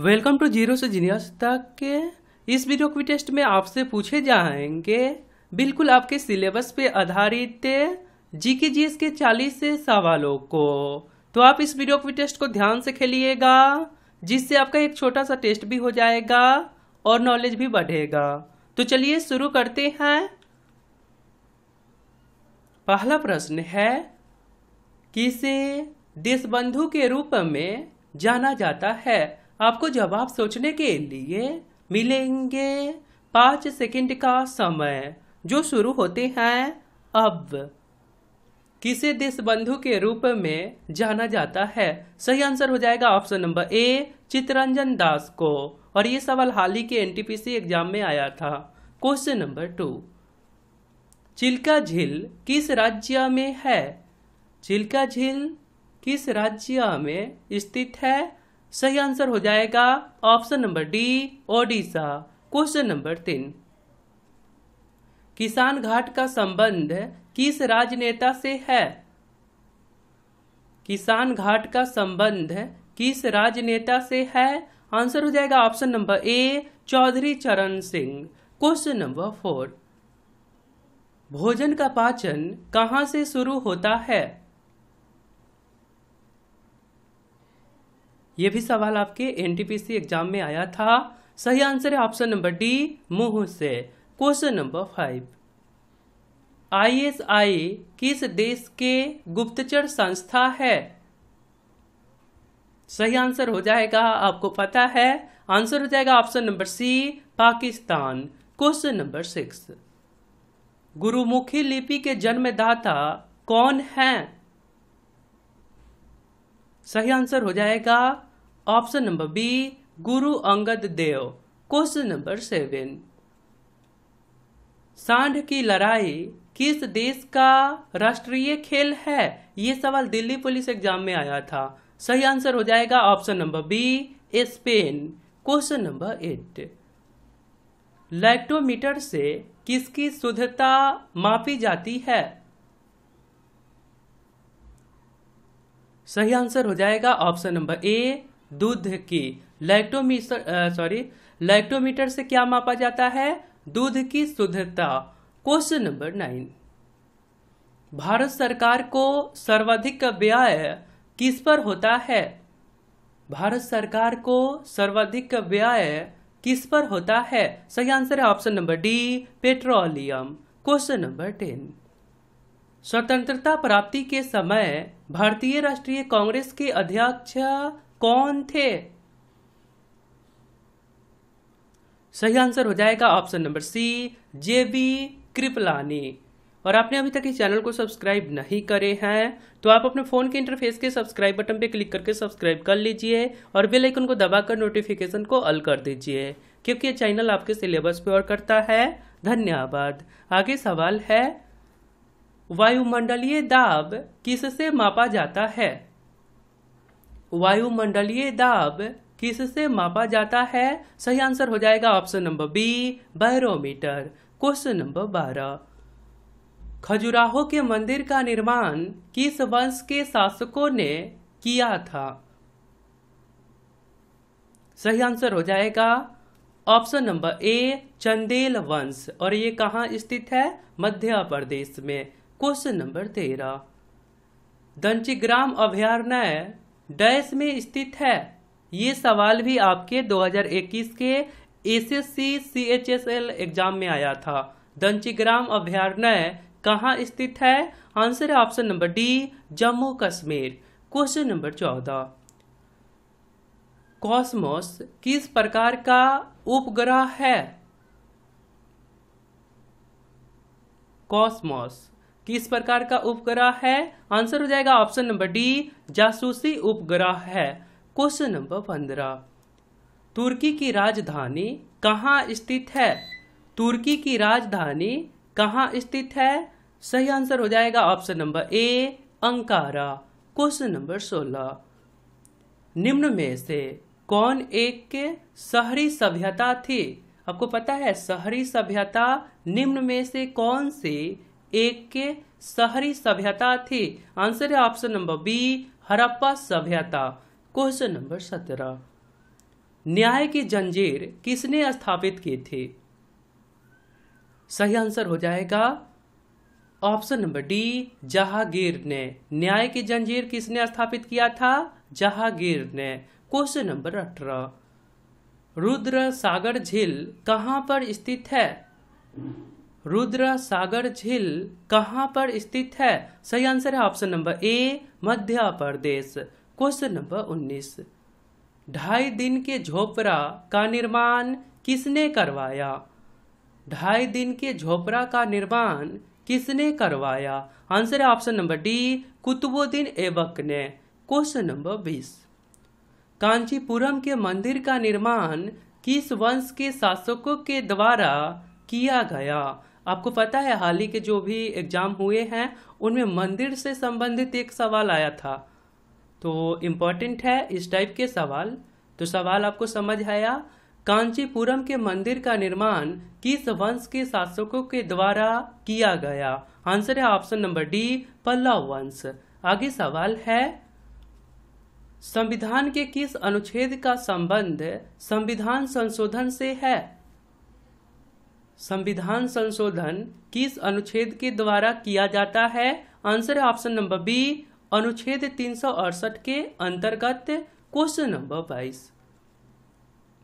welcome to zero से genius तक के इस वीडियो क्विक टेस्ट में आपसे पूछे जाएंगे बिल्कुल आपके सिलेबस पे आधारित जी के जी के चालीस सवालों को तो आप इस वीडियो क्विक टेस्ट को ध्यान से खेलिएगा जिससे आपका एक छोटा सा टेस्ट भी हो जाएगा और नॉलेज भी बढ़ेगा तो चलिए शुरू करते हैं पहला प्रश्न है किसे देशबंधु के रूप में जाना जाता है आपको जवाब सोचने के लिए मिलेंगे पांच सेकंड का समय जो शुरू होते हैं अब किसे देश बंधु के रूप में जाना जाता है सही आंसर हो जाएगा option number A Chittaranjan Das को और ये सवाल हाल ही के एनटीपीसी एग्जाम में आया था क्वेश्चन नंबर टू चिल्का झील किस राज्य में है चिल्का झील किस राज्य में स्थित है सही आंसर हो जाएगा option number D Odisha question number तीन किसान घाट का संबंध किस राजनेता से है किसान घाट का संबंध किस राजनेता से है आंसर हो जाएगा ऑप्शन नंबर ए चौधरी चरण सिंह क्वेश्चन नंबर फोर भोजन का पाचन कहाँ से शुरू होता है ये भी सवाल आपके एनटीपीसी एग्जाम में आया था सही आंसर है ऑप्शन नंबर डी मुंह से क्वेश्चन नंबर फाइव आईएसआई किस देश के गुप्तचर संस्था है सही आंसर हो जाएगा आपको पता है आंसर हो जाएगा option number C Pakistan question number six Gurmukhi लिपि के जन्मदाता कौन है सही आंसर हो जाएगा option number B Guru Angad Dev question number seven सांड की लड़ाई किस देश का राष्ट्रीय खेल है ये सवाल दिल्ली पुलिस एग्जाम में आया था सही आंसर हो जाएगा option number B Spain question number eight lactometer से किसकी शुद्धता मापी जाती है सही आंसर हो जाएगा ऑप्शन नंबर ए दूध की लैक्टोमी सॉरी लैक्टोमीटर से क्या मापा जाता है दूध की शुद्धता क्वेश्चन नंबर नाइन भारत सरकार को सर्वाधिक व्यय किस पर होता है भारत सरकार को सर्वाधिक व्यय किस पर होता है सही आंसर है option number D petroleum question number ten स्वतंत्रता प्राप्ति के समय भारतीय राष्ट्रीय कांग्रेस के अध्यक्ष कौन थे सही आंसर हो जाएगा option number C JB Kripalani और आपने अभी तक इस चैनल को सब्सक्राइब नहीं करे हैं तो आप अपने फ़ोन के इंटरफेस के सब्सक्राइब बटन पे क्लिक करके सब्सक्राइब कर लीजिए और बेल आइकन को दबाकर नोटिफिकेशन को अल कर दीजिए क्योंकि ये चैनल आपके सिलेबस पे और करता है धन्यवाद आगे सवाल है वायुमंडलीय दाब किससे मापा जाता है वायुमंडलीय दाब किससे मापा जाता है सही आंसर हो जाएगा option number B barometer question number बारह खजुराहो के मंदिर का निर्माण किस वंश के शासकों ने किया था सही आंसर हो जाएगा ऑप्शन नंबर ए चंदेल वंश और ये कहाँ स्थित है मध्य प्रदेश में क्वेश्चन नंबर तेरह दंचीग्राम अभ्यारण्य डैश में स्थित है ये सवाल भी आपके 2021 के S S C C H S L exam में आया था दंचीग्राम अभ्यारण्य कहाँ स्थित है आंसर है option number D Jammu Kashmir question number चौदह कॉस्मोस किस प्रकार का उपग्रह है कॉस्मोस किस प्रकार का उपग्रह है आंसर हो जाएगा ऑप्शन नंबर डी जासूसी उपग्रह है क्वेश्चन नंबर पंद्रह तुर्की की राजधानी कहाँ स्थित है तुर्की की राजधानी कहाँ स्थित है सही आंसर हो जाएगा option number A Ankara question number सोलह निम्न में से कौन एक शहरी सभ्यता थी आपको पता है शहरी सभ्यता निम्न में से कौन सी एक के शहरी सभ्यता थी आंसर है ऑप्शन नंबर बी हरप्पा सभ्यता क्वेश्चन नंबर सत्रह न्याय की जंजीर किसने स्थापित की थी सही आंसर हो जाएगा ऑप्शन नंबर डी जहांगीर ने न्याय की जंजीर किसने स्थापित किया था जहांगीर ने क्वेश्चन नंबर अठारह रुद्र सागर झील कहां पर स्थित है रुद्र सागर झील कहाँ पर स्थित है सही आंसर है option number A Madhya Pradesh question number उन्नीस ढाई दिन के झोपड़ा का निर्माण किसने करवाया ढाई दिन के झोपड़ा का निर्माण किसने करवाया आंसर है option number D Qutubuddin Aibak ने क्वेश्चन नंबर बीस कांचीपुरम के मंदिर का निर्माण किस वंश के शासकों के द्वारा किया गया आपको पता है हाल ही के जो भी एग्जाम हुए हैं उनमें मंदिर से संबंधित एक सवाल आया था तो इम्पोर्टेंट है इस टाइप के सवाल तो सवाल आपको समझ आया कांचीपुरम के मंदिर का निर्माण किस वंश के शासकों के द्वारा किया गया आंसर है ऑप्शन नंबर डी पल्लव वंश आगे सवाल है संविधान के किस अनुच्छेद का संबंध संविधान संशोधन से है संविधान संशोधन किस अनुच्छेद के द्वारा किया जाता है आंसर है ऑप्शन नंबर बी अनुच्छेद तीन के अंतर्गत क्वेश्चन नंबर बाईस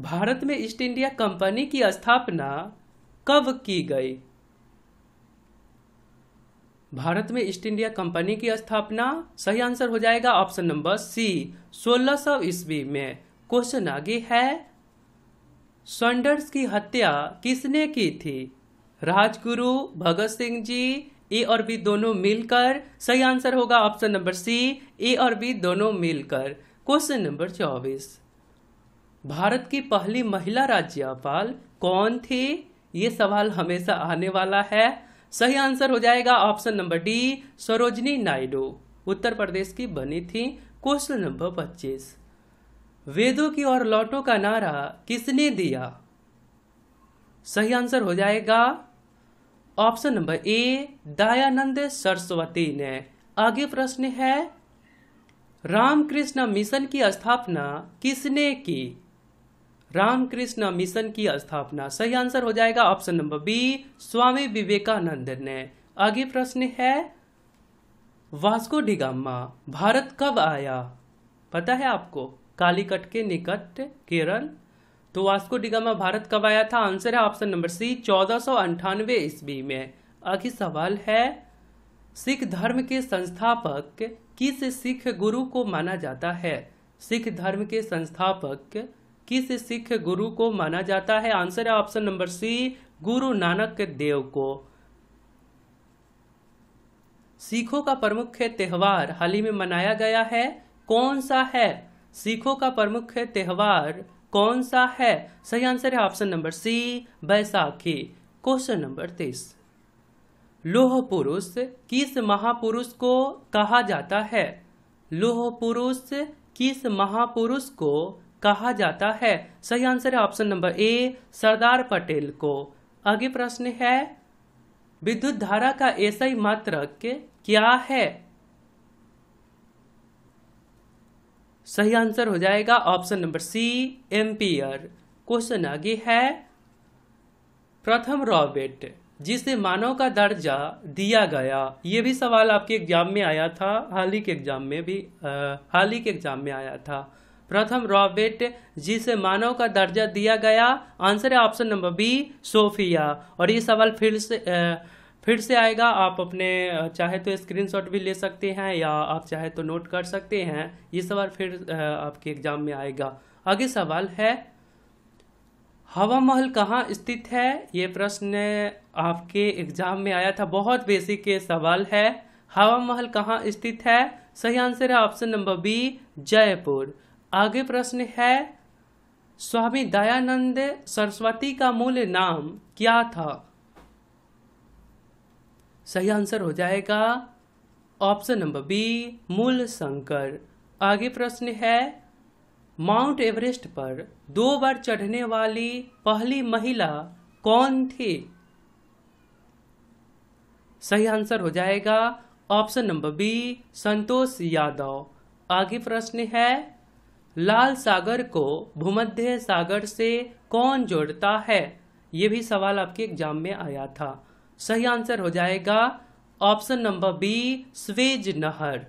भारत में ईस्ट इंडिया कंपनी की स्थापना कब की गई भारत में ईस्ट इंडिया कंपनी की स्थापना सही आंसर हो जाएगा ऑप्शन नंबर सी सोलह सौ ईस्वी में क्वेश्चन आगे है सॉन्डर्स की हत्या किसने की थी राजगुरु भगत सिंह जी ए और बी दोनों मिलकर सही आंसर होगा ऑप्शन नंबर सी ए और बी दोनों मिलकर क्वेश्चन नंबर चौबीस भारत की पहली महिला राज्यपाल कौन थी ये सवाल हमेशा आने वाला है सही आंसर हो जाएगा option number D Sarojini Naidu Uttar Pradesh की बनी थी क्वेश्चन नंबर पच्चीस वेदों की ओर लौटो का नारा किसने दिया सही आंसर हो जाएगा option number A Dayanand Saraswati ने आगे प्रश्न है रामकृष्ण मिशन की स्थापना किसने की रामकृष्ण मिशन की स्थापना सही आंसर हो जाएगा option number B Swami Vivekananda ने आगे प्रश्न है वास्को डिगामा भारत कब आया पता है आपको कालीकट के निकट केरल तो वास्को डिगामा भारत कब आया था आंसर है ऑप्शन नंबर सी चौदह सौ अंठानवे ईस्वी में अगली सवाल है सिख धर्म के संस्थापक किस सिख गुरु को माना जाता है सिख धर्म के संस्थापक किस सिख गुरु को माना जाता है आंसर है ऑप्शन नंबर सी गुरु नानक देव को सिखों का प्रमुख त्योहार हाल ही में मनाया गया है कौन सा है सिखों का प्रमुख त्यौहार कौन सा है सही आंसर है option number C Baisakhi question number तीस लोह पुरुष किस महापुरुष को कहा जाता है लोह पुरुष किस महापुरुष को कहा जाता है सही आंसर है option number A Sardar Patel को आगे प्रश्न है विद्युत धारा का ऐसा ही मात्रक क्या है सही आंसर हो जाएगा option number C ampere question आगे है प्रथम रॉबेट जिसे मानव का दर्जा दिया गया ये भी सवाल आपके एग्जाम में आया था हाल ही के एग्जाम में भी हाल ही के एग्जाम में आया था प्रथम रॉबेट जिसे मानव का दर्जा दिया गया आंसर है ऑप्शन नंबर बी सोफिया और ये सवाल फिर से आ, फिर से आएगा आप अपने चाहे तो स्क्रीनशॉट भी ले सकते हैं या आप चाहे तो नोट कर सकते हैं ये सवाल फिर आपके एग्जाम में आएगा आगे सवाल है हवा महल कहाँ स्थित है ये प्रश्न आपके एग्जाम में आया था बहुत बेसिक सवाल है हवा महल कहाँ स्थित है सही आंसर है ऑप्शन नंबर बी जयपुर आगे प्रश्न है स्वामी दयानंद सरस्वती का मूल नाम क्या था सही आंसर हो जाएगा ऑप्शन नंबर बी मूल शंकर आगे प्रश्न है माउंट एवरेस्ट पर दो बार चढ़ने वाली पहली महिला कौन थी सही आंसर हो जाएगा option number B Santosh Yadav आगे प्रश्न है लाल सागर को भूमध्य सागर से कौन जोड़ता है ये भी सवाल आपके एग्जाम में आया था सही आंसर हो जाएगा ऑप्शन नंबर बी स्वेज नहर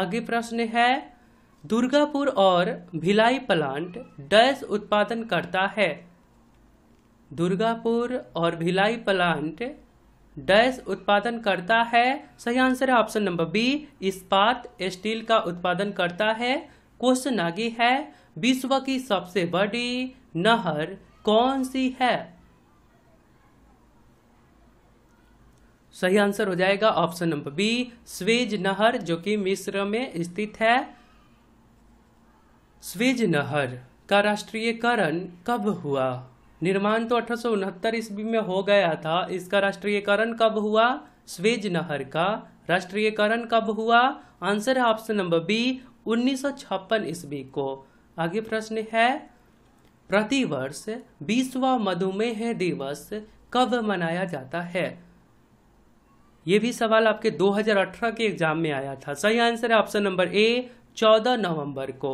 आगे प्रश्न है दुर्गापुर और भिलाई प्लांट डैश उत्पादन करता है दुर्गापुर और भिलाई प्लांट डैश उत्पादन करता है सही आंसर है ऑप्शन नंबर बी इस्पात स्टील का उत्पादन करता है क्वेश्चन आगे है विश्व की सबसे बड़ी नहर कौन सी है सही आंसर हो जाएगा ऑप्शन नंबर बी स्वेज नहर जो कि मिस्र में स्थित है स्वेज नहर का राष्ट्रीयकरण कब हुआ निर्माण तो अठारह ईस्वी में हो गया था इसका राष्ट्रीयकरण कब हुआ स्वेज नहर का राष्ट्रीयकरण कब हुआ आंसर है ऑप्शन नंबर बी 1956 ईस्वी को आगे प्रश्न है प्रतिवर्ष विश्व मधुमेह दिवस कब मनाया जाता है ये भी सवाल आपके 2018 के एग्जाम में आया था सही आंसर है ऑप्शन नंबर ए 14 नवंबर को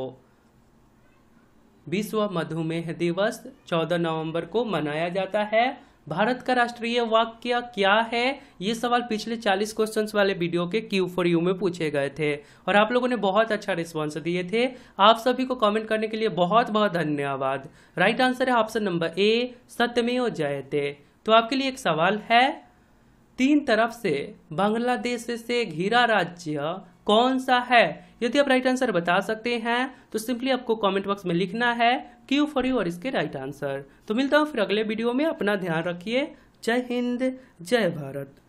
विश्व मधुमेह दिवस 14 नवंबर को मनाया जाता है भारत का राष्ट्रीय वाक्य क्या है ये सवाल पिछले 40 क्वेश्चंस वाले वीडियो के क्यू फॉर यू में पूछे गए थे और आप लोगों ने बहुत अच्छा रिस्पांस दिए थे आप सभी को कमेंट करने के लिए बहुत बहुत धन्यवाद राइट आंसर है option number A Satyamev Jayate तो आपके लिए एक सवाल है तीन तरफ से बांग्लादेश से घिरा राज्य कौन सा है यदि आप राइट आंसर बता सकते हैं तो सिंपली आपको कमेंट बॉक्स में लिखना है क्यू फॉर यू और इसके राइट आंसर तो मिलता हूँ फिर अगले वीडियो में अपना ध्यान रखिए जय हिंद जय भारत